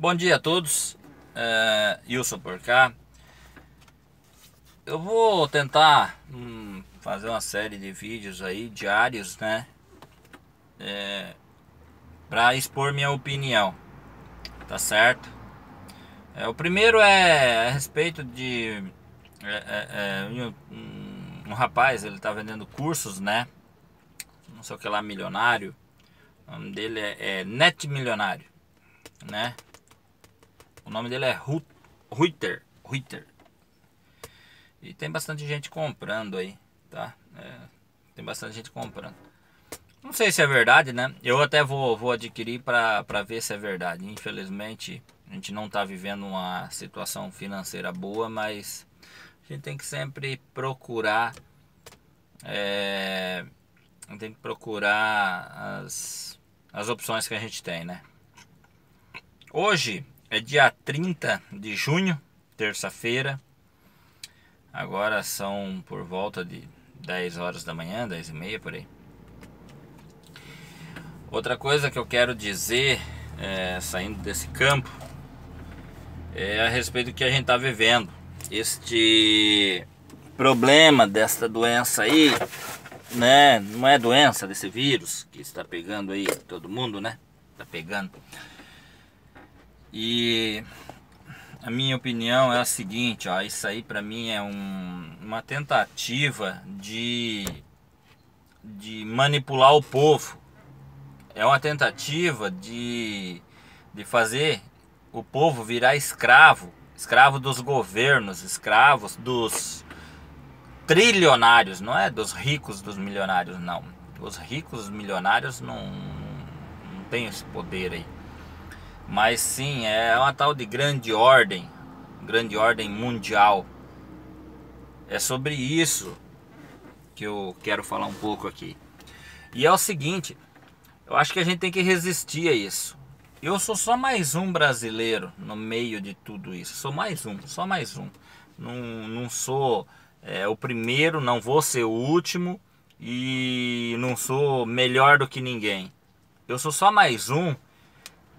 Bom dia a todos, é, Wilson por cá. Eu vou tentar hum, fazer uma série de vídeos aí diários, né? É, para expor minha opinião, tá certo? É, o primeiro é a respeito de é, é, é, um, um, rapaz, ele tá vendendo cursos, né? Não sei o que lá, milionário. O nome dele é, é Net Milionário, né? O nome dele é Ruiter. Ruiter. E tem bastante gente comprando aí, tá? É, tem bastante gente comprando. Não sei se é verdade, né? Eu até vou, vou adquirir para ver se é verdade. Infelizmente, a gente não está vivendo uma situação financeira boa, mas a gente tem que sempre procurar. É, tem que procurar as, as opções que a gente tem, né? Hoje, é dia 30 de junho, terça-feira. Agora são por volta de 10 horas da manhã, 10 e meia por aí. Outra coisa que eu quero dizer, é, saindo desse campo, é a respeito do que a gente está vivendo. Este problema desta doença aí, né? Não é doença desse vírus que está pegando aí todo mundo, né? Está pegando. E a minha opinião é a seguinte, ó, isso aí para mim é um, uma tentativa de, de manipular o povo. É uma tentativa de, de fazer o povo virar escravo, escravo dos governos, escravos dos trilionários, não é dos ricos, dos milionários, não. Os ricos, milionários não, não tem esse poder aí mas sim, é uma tal de grande ordem, grande ordem mundial. É sobre isso que eu quero falar um pouco aqui. E é o seguinte, eu acho que a gente tem que resistir a isso. Eu sou só mais um brasileiro no meio de tudo isso. Sou mais um, só mais um. Não, não sou é, o primeiro, não vou ser o último e não sou melhor do que ninguém. Eu sou só mais um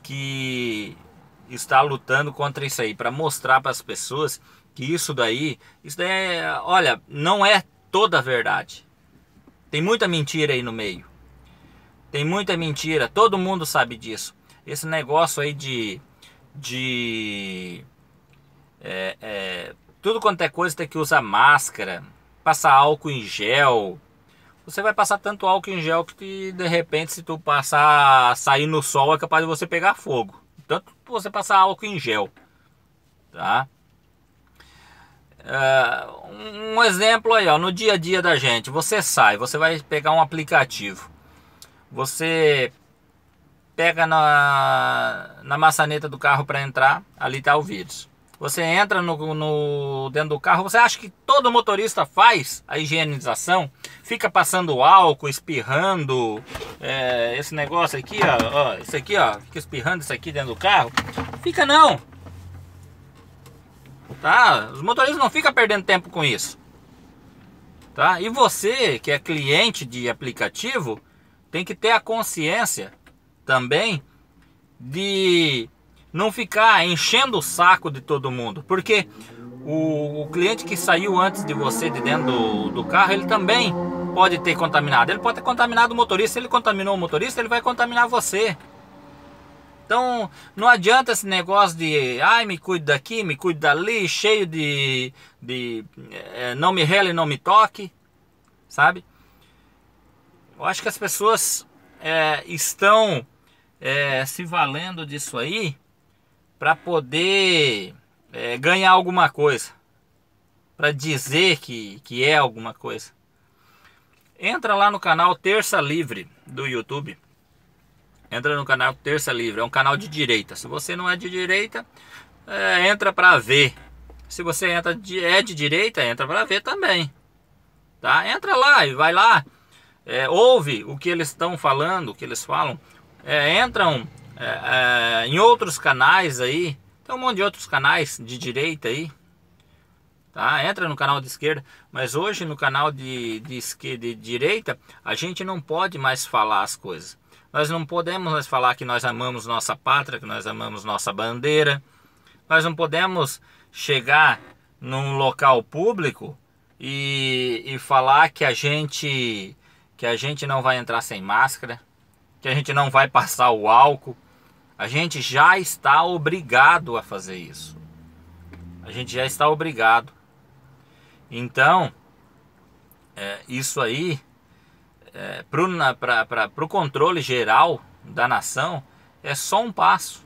que está lutando contra isso aí, para mostrar para as pessoas que isso daí, isso daí é, olha, não é toda a verdade. Tem muita mentira aí no meio. Tem muita mentira, todo mundo sabe disso. Esse negócio aí de. de é, é, tudo quanto é coisa tem que usar máscara, passar álcool em gel, você vai passar tanto álcool em gel que te, de repente se tu passar sair no sol é capaz de você pegar fogo. Tanto você passar álcool em gel, tá? Uh, um exemplo aí, ó, no dia a dia da gente, você sai, você vai pegar um aplicativo, você pega na, na maçaneta do carro para entrar, ali tá o vírus. Você entra no, no, dentro do carro, você acha que todo motorista faz a higienização? Fica passando álcool, espirrando, é, esse negócio aqui, ó, ó, isso aqui, ó, fica espirrando isso aqui dentro do carro? Fica não. Tá? Os motoristas não ficam perdendo tempo com isso. Tá? E você, que é cliente de aplicativo, tem que ter a consciência também de não ficar enchendo o saco de todo mundo, porque o, o cliente que saiu antes de você de dentro do, do, carro, ele também pode ter contaminado. Ele pode ter contaminado o motorista, se ele contaminou o motorista, ele vai contaminar você. Então não adianta esse negócio de ai me cuido daqui, me cuido dali, cheio de, de é, não me rele, não me toque, sabe? Eu acho que as pessoas é, estão é, se valendo disso aí para poder é, ganhar alguma coisa, para dizer que, que é alguma coisa. Entra lá no canal Terça Livre do YouTube. Entra no canal Terça Livre, é um canal de direita. Se você não é de direita, é, entra para ver. Se você entra de, é de direita, entra para ver também. Tá? Entra lá e vai lá, é, ouve o que eles estão falando, o que eles falam. É, entram é, é, em outros canais aí, tem um monte de outros canais de direita aí, tá? Entra no canal de esquerda, mas hoje no canal de, de, esquerda, de direita a gente não pode mais falar as coisas. Nós não podemos mais falar que nós amamos nossa pátria, que nós amamos nossa bandeira. Nós não podemos chegar num local público e, e falar que a gente que a gente não vai entrar sem máscara, que a gente não vai passar o álcool, a gente já está obrigado a fazer isso. A gente já está obrigado. Então, é, isso aí, é, para o controle geral da nação, é só um passo.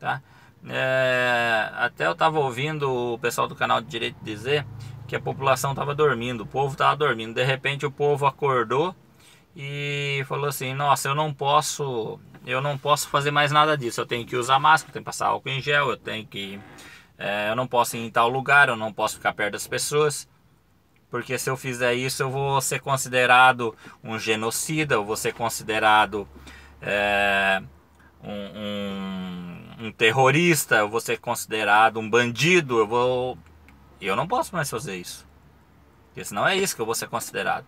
Tá? É, até eu estava ouvindo o pessoal do canal de Direito dizer que a população estava dormindo, o povo estava dormindo. De repente o povo acordou e falou assim: Nossa, eu não posso eu não posso fazer mais nada disso. Eu tenho que usar máscara, eu tenho que passar álcool em gel, eu tenho que. É, eu não posso ir em tal lugar, eu não posso ficar perto das pessoas. Porque se eu fizer isso, eu vou ser considerado um genocida, eu vou ser considerado é, um, um, um terrorista, eu vou ser considerado um bandido, eu vou. Eu não posso mais fazer isso. Porque senão é isso que eu vou ser considerado.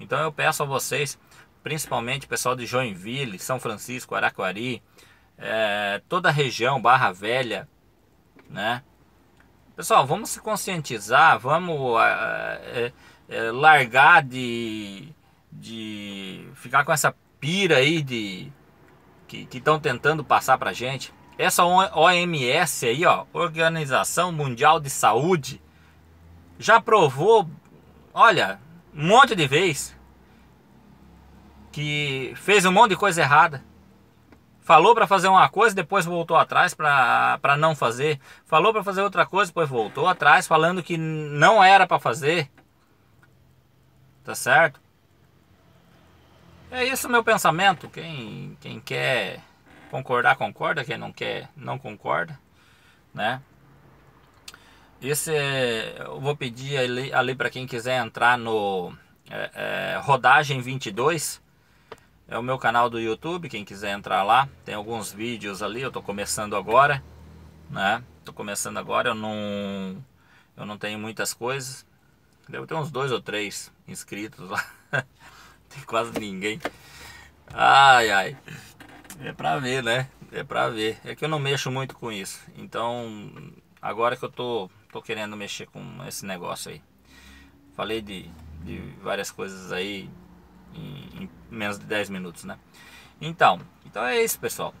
Então eu peço a vocês principalmente o pessoal de Joinville, São Francisco, Araquari, é, toda a região, Barra Velha, né? Pessoal, vamos se conscientizar, vamos ah, é, é, largar de, de ficar com essa pira aí de que estão tentando passar pra gente. Essa OMS aí, ó, Organização Mundial de Saúde, já provou, olha, um monte de vezes que fez um monte de coisa errada. Falou para fazer uma coisa, e depois voltou atrás para não fazer. Falou para fazer outra coisa, e depois voltou atrás falando que não era para fazer. Tá certo? É isso o meu pensamento. Quem, quem quer concordar, concorda. Quem não quer, não concorda. Né? Esse é, eu vou pedir ali, ali para quem quiser entrar no é, é, Rodagem 22, é o meu canal do YouTube, quem quiser entrar lá, tem alguns vídeos ali, eu tô começando agora, né? Tô começando agora, eu não eu não tenho muitas coisas. Devo ter uns dois ou três inscritos lá. tem quase ninguém. Ai ai. É pra ver, né? É pra ver. É que eu não mexo muito com isso. Então, agora que eu tô, tô querendo mexer com esse negócio aí. Falei de, de várias coisas aí em, menos de 10 minutos, né? Então, então é isso, pessoal.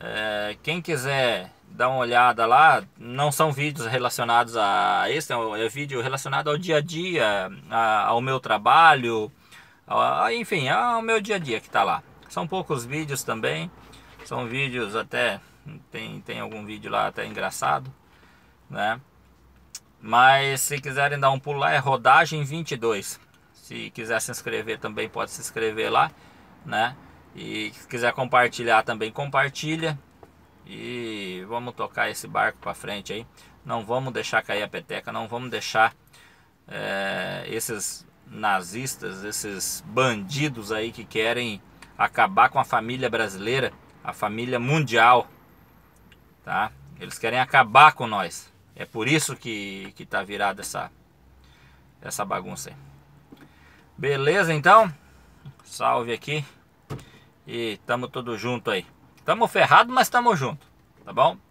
É, quem quiser dar uma olhada lá, não são vídeos relacionados a esse, é, um, é vídeo relacionado ao dia a dia, a, ao meu trabalho, a, a, enfim, ao meu dia a dia que está lá. São poucos vídeos também, são vídeos até tem tem algum vídeo lá até engraçado, né? Mas se quiserem dar um pulo lá é rodagem 22. Se quiser se inscrever também pode se inscrever lá, né? E se quiser compartilhar também compartilha. E vamos tocar esse barco para frente aí. Não vamos deixar cair a peteca, não vamos deixar é, esses nazistas, esses bandidos aí que querem acabar com a família brasileira, a família mundial, tá? Eles querem acabar com nós. É por isso que que tá virada essa essa bagunça aí. Beleza, então? Salve aqui. E tamo todo junto aí. Tamo ferrado, mas tamo junto, tá bom?